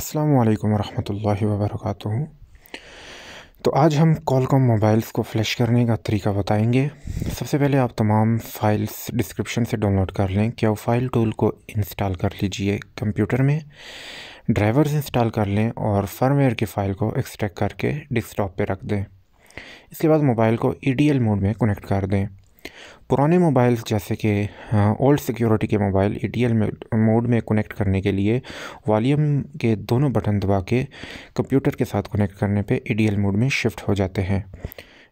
अस्सलाम वालेकुम रहमतुल्लाहि व बरकातुहू तो आज हम कॉलकॉम मोबाइल्स को फ्लैश करने का तरीका बताएंगे सबसे पहले आप तमाम फ़ाइल्स डिस्क्रिप्शन से डाउनलोड कर लें क्या फ़ाइल टूल को इंस्टॉल कर लीजिए कंप्यूटर में ड्राइवर्स इंस्टॉल कर लें और फर्मवेयर की फ़ाइल को एक्सट्रैक्ट करके डेस्कटॉप पे रख दें इसके बाद मोबाइल को ई डी एल मोड में कनेक्ट कर दें पुराने मोबाइल्स जैसे कि ओल्ड हाँ, सिक्योरिटी के मोबाइल ई मोड में कनेक्ट करने के लिए वॉल्यूम के दोनों बटन दबा के कंप्यूटर के साथ कनेक्ट करने पे ई मोड में शिफ्ट हो जाते हैं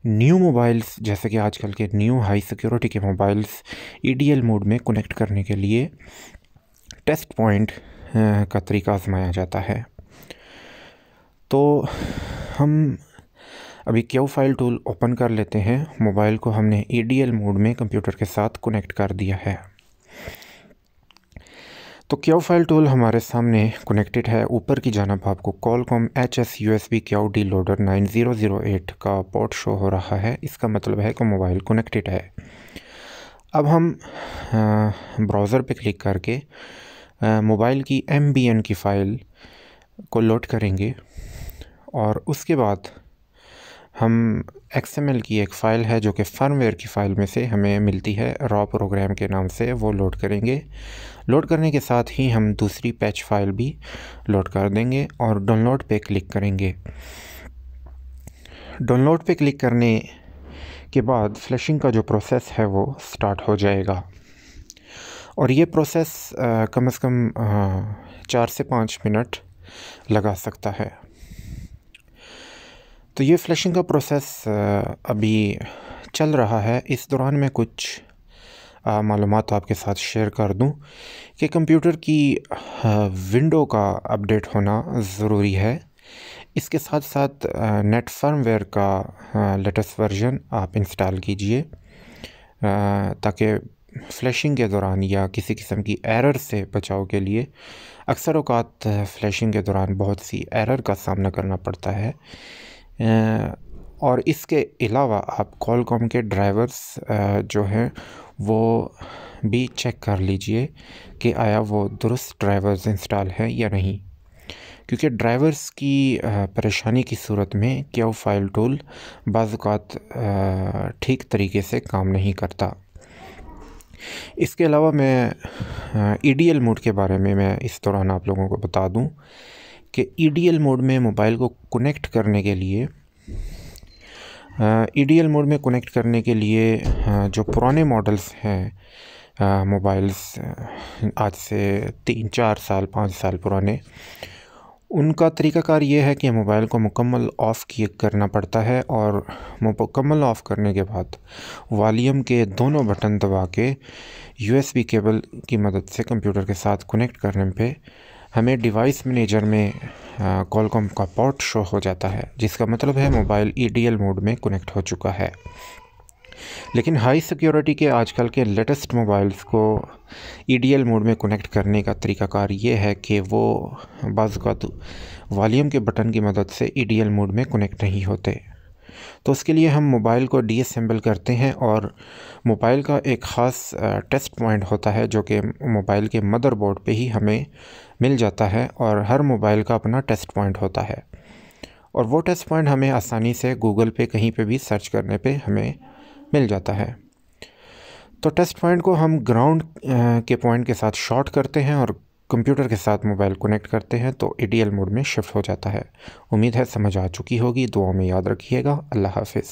न्यू मोबाइल्स जैसे कि आजकल के न्यू हाई सिक्योरिटी के मोबाइल्स ई मोड में कनेक्ट करने के लिए टेस्ट पॉइंट हाँ, का तरीका आजमाया जाता है तो हम अभी क्यू फाइल टूल ओपन कर लेते हैं मोबाइल को हमने ई मोड में कंप्यूटर के साथ कनेक्ट कर दिया है तो क्यू फाइल टूल हमारे सामने कनेक्टेड है ऊपर की जानब आपको com H S U S B Q D loader nine zero zero eight का पोर्ट शो हो रहा है इसका मतलब है कि मोबाइल कनेक्टेड है अब हम ब्राउज़र पे क्लिक करके मोबाइल की एम बी एन की फ़ाइल को लोड करेंगे और उसके बाद हम एक्स की एक फ़ाइल है जो कि फर्मवेयर की फ़ाइल में से हमें मिलती है रॉ प्रोग्राम के नाम से वो लोड करेंगे लोड करने के साथ ही हम दूसरी पैच फाइल भी लोड कर देंगे और डाउनलोड पे क्लिक करेंगे डाउनलोड पे क्लिक करने के बाद फ्लैशिंग का जो प्रोसेस है वो स्टार्ट हो जाएगा और ये प्रोसेस आ, कम से कम आ, चार से पाँच मिनट लगा सकता है तो ये फ्लशिंग का प्रोसेस अभी चल रहा है इस दौरान मैं कुछ मालूम आपके साथ शेयर कर दूं कि कंप्यूटर की विंडो का अपडेट होना ज़रूरी है इसके साथ साथ नेट फर्मवेयर का लेटेस्ट वर्जन आप इंस्टॉल कीजिए ताकि फ्लैशिंग के दौरान या किसी किस्म की एरर से बचाव के लिए अक्सर अवकात फ्लैशिंग के दौरान बहुत सी एरर का सामना करना पड़ता है और इसके अलावा आप कॉलकॉम के ड्राइवर्स जो हैं वो भी चेक कर लीजिए कि आया वो दुरुस्त ड्राइवर्स इंस्टॉल हैं या नहीं क्योंकि ड्राइवर्स की परेशानी की सूरत में क्या वो फाइल टूल बाज़ात ठीक तरीके से काम नहीं करता इसके अलावा मैं ई डी एल मोड के बारे में मैं इस दौरान आप लोगों को बता दूं कि ई मोड में मोबाइल को कनेक्ट करने के लिए ई मोड e में कनेक्ट करने के लिए जो पुराने मॉडल्स हैं मोबाइल्स आज से तीन चार साल पाँच साल पुराने उनका तरीकाकार ये है कि मोबाइल को मुकम्मल ऑफ़ किए करना पड़ता है और मुकम्मल ऑफ़ करने के बाद वॉलीम के दोनों बटन दबा के यूएसबी केबल की मदद से कंप्यूटर के साथ कनेक्ट करने पे हमें डिवाइस मैनेजर में कॉलकॉम का पोर्ट शो हो जाता है जिसका मतलब है मोबाइल ई e मोड में कनेक्ट हो चुका है लेकिन हाई सिक्योरिटी के आजकल के लेटेस्ट मोबाइल्स को ई e मोड में कनेक्ट करने का तरीकाकार ये है कि वो बाज़ वॉल्यूम के बटन की मदद से ई e मोड में कनेक्ट नहीं होते तो उसके लिए हम मोबाइल को डीअसम्बल करते हैं और मोबाइल का एक ख़ास टेस्ट पॉइंट होता है जो कि मोबाइल के मदरबोर्ड पे ही हमें मिल जाता है और हर मोबाइल का अपना टेस्ट पॉइंट होता है और वो टेस्ट पॉइंट हमें आसानी से गूगल पे कहीं पे भी सर्च करने पे हमें मिल जाता है तो टेस्ट पॉइंट को हम ग्राउंड के पॉइंट के साथ शॉर्ट करते हैं और कंप्यूटर के साथ मोबाइल कनेक्ट करते हैं तो ए मोड में शिफ्ट हो जाता है उम्मीद है समझ आ चुकी होगी दुआओं में याद रखिएगा अल्लाह हाफिज़